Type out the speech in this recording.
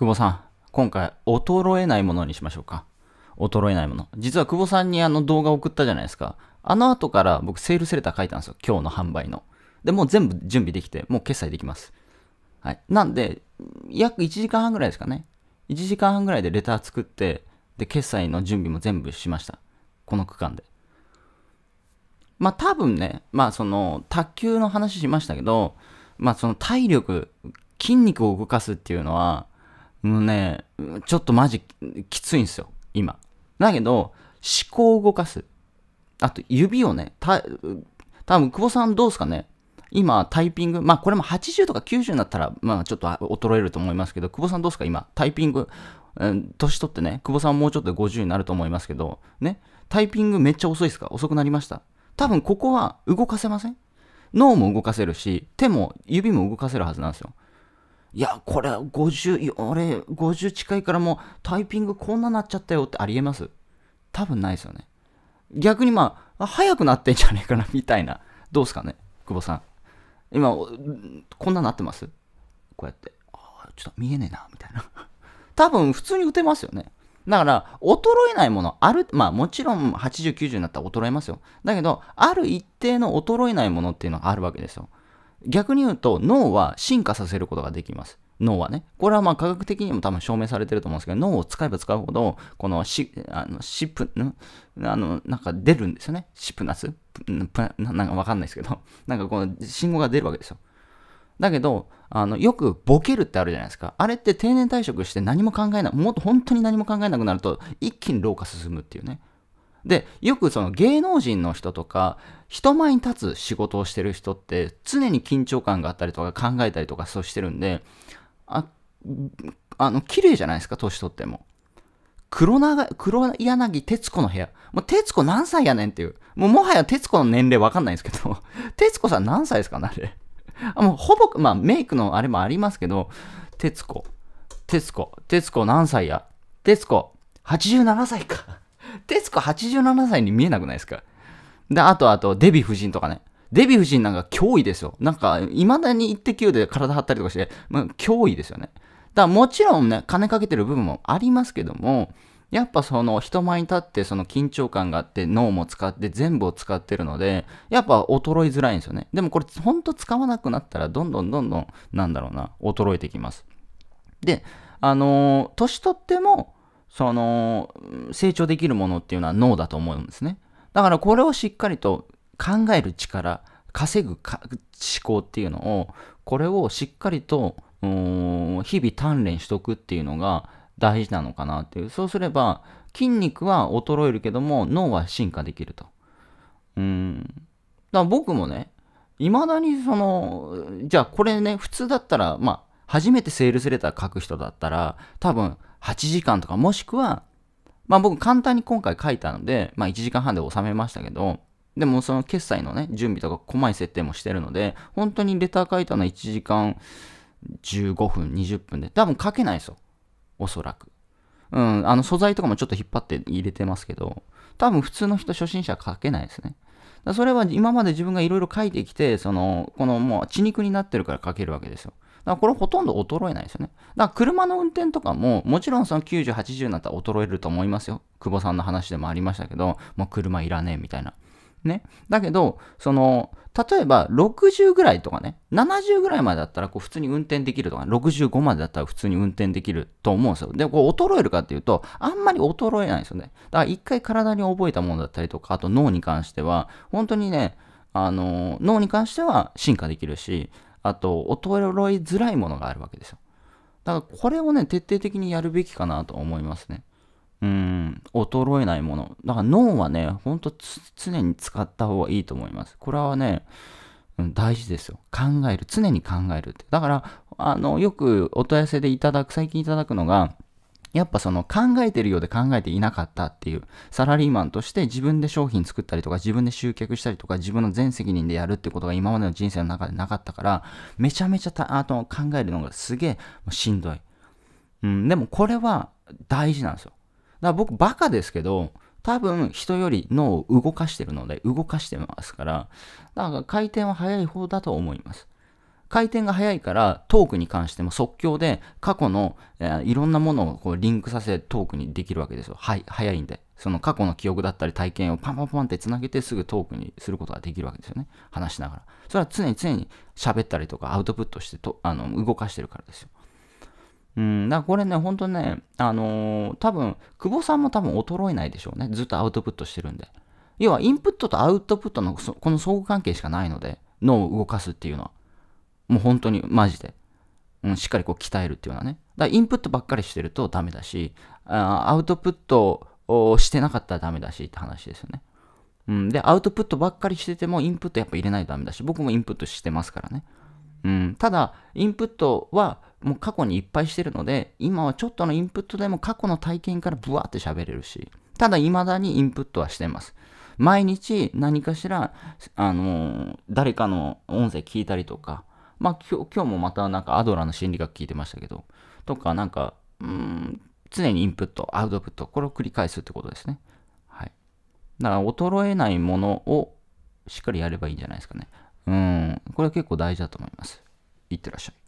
久保さん、今回、衰えないものにしましょうか。衰えないもの。実は久保さんにあの動画送ったじゃないですか。あの後から僕セールスレター書いたんですよ。今日の販売の。で、もう全部準備できて、もう決済できます。はい。なんで、約1時間半ぐらいですかね。1時間半ぐらいでレター作って、で、決済の準備も全部しました。この区間で。まあ多分ね、まあその、卓球の話しましたけど、まあその体力、筋肉を動かすっていうのは、もうね、ちょっとマジきついんですよ、今。だけど、思考を動かす。あと、指をね、た、多分久保さんどうですかね今、タイピング、まあこれも80とか90になったら、まあちょっと衰えると思いますけど、久保さんどうですか今、タイピング、うん、年取ってね、久保さんもうちょっとで50になると思いますけど、ね、タイピングめっちゃ遅いですか遅くなりました多分ここは動かせません脳も動かせるし、手も指も動かせるはずなんですよ。いや、これ50、俺50近いからもうタイピングこんななっちゃったよってありえます多分ないですよね。逆にまあ、早くなってんじゃねえかなみたいな。どうすかね久保さん。今、こんななってますこうやって。ああ、ちょっと見えねえな、みたいな。多分普通に打てますよね。だから、衰えないもの、ある、まあもちろん80、90になったら衰えますよ。だけど、ある一定の衰えないものっていうのがあるわけですよ。逆に言うと脳は進化させることができます。脳はね。これはまあ科学的にも多分証明されてると思うんですけど、脳を使えば使うほど、このあの、シップ、あの、なんか出るんですよね。シプナスなんかわかんないですけど、なんかこの信号が出るわけですよ。だけど、あの、よくボケるってあるじゃないですか。あれって定年退職して何も考えない、もっと本当に何も考えなくなると、一気に老化進むっていうね。で、よくその芸能人の人とか、人前に立つ仕事をしてる人って常に緊張感があったりとか考えたりとかそうしてるんで、あ、あの、綺麗じゃないですか、年取っても。黒長、黒柳徹子の部屋。もう徹子何歳やねんっていう。もうもはや徹子の年齢わかんないんですけど、徹子さん何歳ですかね、あれ。あ、もうほぼ、まあメイクのあれもありますけど、徹子、徹子、徹子何歳や。徹子、87歳か。徹子87歳に見えなくないですかで、あとあと、デヴィ夫人とかね。デヴィ夫人なんか脅威ですよ。なんか、未だに一滴球で体張ったりとかして、まあ、脅威ですよね。だからもちろんね、金かけてる部分もありますけども、やっぱその人前に立ってその緊張感があって脳も使って全部を使ってるのでやっぱ衰えづらいんですよね。でもこれほんと使わなくなったらどんどんどんどんなんだろうな衰えてきます。で、あのー、年取ってもその、成長できるものっていうのは脳だと思うんですね。だからこれをしっかりと考える力、稼ぐ思考っていうのを、これをしっかりと、日々鍛錬しとくっていうのが大事なのかなっていう。そうすれば、筋肉は衰えるけども、脳は進化できると。うん。だから僕もね、未だにその、じゃあこれね、普通だったら、まあ、初めてセールスレター書く人だったら、多分、8時間とか、もしくは、まあ僕簡単に今回書いたので、まあ1時間半で収めましたけど、でもその決済のね、準備とか細い設定もしてるので、本当にレター書いたのは1時間15分、20分で、多分書けないですよ。おそらく。うん、あの素材とかもちょっと引っ張って入れてますけど、多分普通の人、初心者は書けないですね。だそれは今まで自分がいろいろ書いてきて、その、このもう血肉になってるから書けるわけですよ。だからこれほとんど衰えないですよね。だから車の運転とかも、もちろんその90、80になったら衰えると思いますよ。久保さんの話でもありましたけど、もう車いらねえみたいな。ね。だけど、その、例えば60ぐらいとかね、70ぐらいまでだったらこう普通に運転できるとか、65までだったら普通に運転できると思うんですよ。で、こう衰えるかっていうと、あんまり衰えないんですよね。だから一回体に覚えたものだったりとか、あと脳に関しては、本当にね、あの、脳に関しては進化できるし、あと、衰えづらいものがあるわけですよ。だからこれをね、徹底的にやるべきかなと思いますね。うん、衰えないもの。だから脳はね、ほんと常に使った方がいいと思います。これはね、うん、大事ですよ。考える。常に考えるって。だから、あの、よくお問い合わせでいただく、最近いただくのが、やっぱその考えてるようで考えていなかったっていうサラリーマンとして自分で商品作ったりとか自分で集客したりとか自分の全責任でやるってことが今までの人生の中でなかったからめちゃめちゃたあと考えるのがすげえしんどい。うん、でもこれは大事なんですよ。ら僕バカですけど、多分人より脳を動かしてるので、動かしてますから、だから回転は速い方だと思います。回転が速いからトークに関しても即興で過去の、えいろんなものをこうリンクさせトークにできるわけですよ。はい、早いんで。その過去の記憶だったり体験をパンパンパンってつなげてすぐトークにすることができるわけですよね。話しながら。それは常に常に喋ったりとかアウトプットしてとあの動かしてるからですよ。うん、だからこれね、ほんとね、あのー、多分、久保さんも多分衰えないでしょうね。ずっとアウトプットしてるんで。要は、インプットとアウトプットのこの相互関係しかないので、脳を動かすっていうのは。もう本当に、マジで。うん、しっかりこう鍛えるっていうのはね。だからインプットばっかりしてるとダメだし、あアウトプットをしてなかったらダメだしって話ですよね。うん、で、アウトプットばっかりしてても、インプットやっぱ入れないとダメだし、僕もインプットしてますからね。うん、ただ、インプットは、もう過去にいっぱいしてるので、今はちょっとのインプットでも過去の体験からブワーって喋れるし、ただ未だにインプットはしてます。毎日何かしら、あのー、誰かの音声聞いたりとか、まあ今日もまたなんかアドラーの心理学聞いてましたけど、とかなんか、うん、常にインプット、アウトプット、これを繰り返すってことですね。はい。だから衰えないものをしっかりやればいいんじゃないですかね。うん、これは結構大事だと思います。いってらっしゃい。